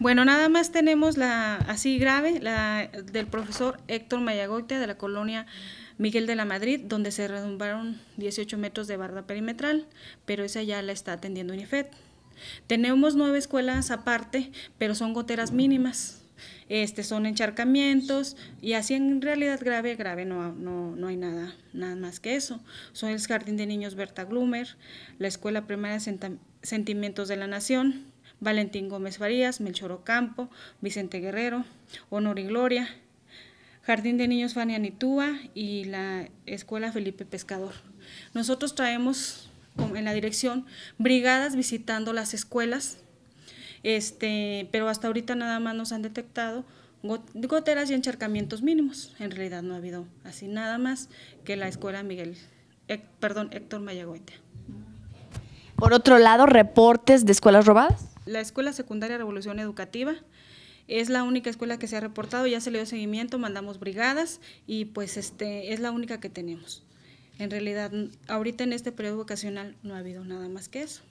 Bueno, nada más tenemos la así grave, la del profesor Héctor Mayagoite de la colonia Miguel de la Madrid, donde se redumbaron 18 metros de barda perimetral, pero esa ya la está atendiendo UNIFED. Tenemos nueve escuelas aparte, pero son goteras mínimas. Este, son encharcamientos y así en realidad grave, grave no, no, hay nada, nada más que eso. Son el Jardín de Niños Berta Glumer, la Escuela Primaria Sentimientos de la Nación, Valentín Gómez Farías, Melchor Ocampo, Vicente Guerrero, Honor y Gloria, Jardín de Niños Fania Nitúa y la Escuela Felipe Pescador. Nosotros traemos en la dirección brigadas visitando las escuelas, este, pero hasta ahorita nada más nos han detectado goteras y encharcamientos mínimos. En realidad no ha habido así nada más que la escuela Miguel, perdón, Héctor Mayagüete. Por otro lado, reportes de escuelas robadas la Escuela Secundaria Revolución Educativa. Es la única escuela que se ha reportado, ya se le dio seguimiento, mandamos brigadas y pues este, es la única que tenemos. En realidad, ahorita en este periodo vocacional no ha habido nada más que eso.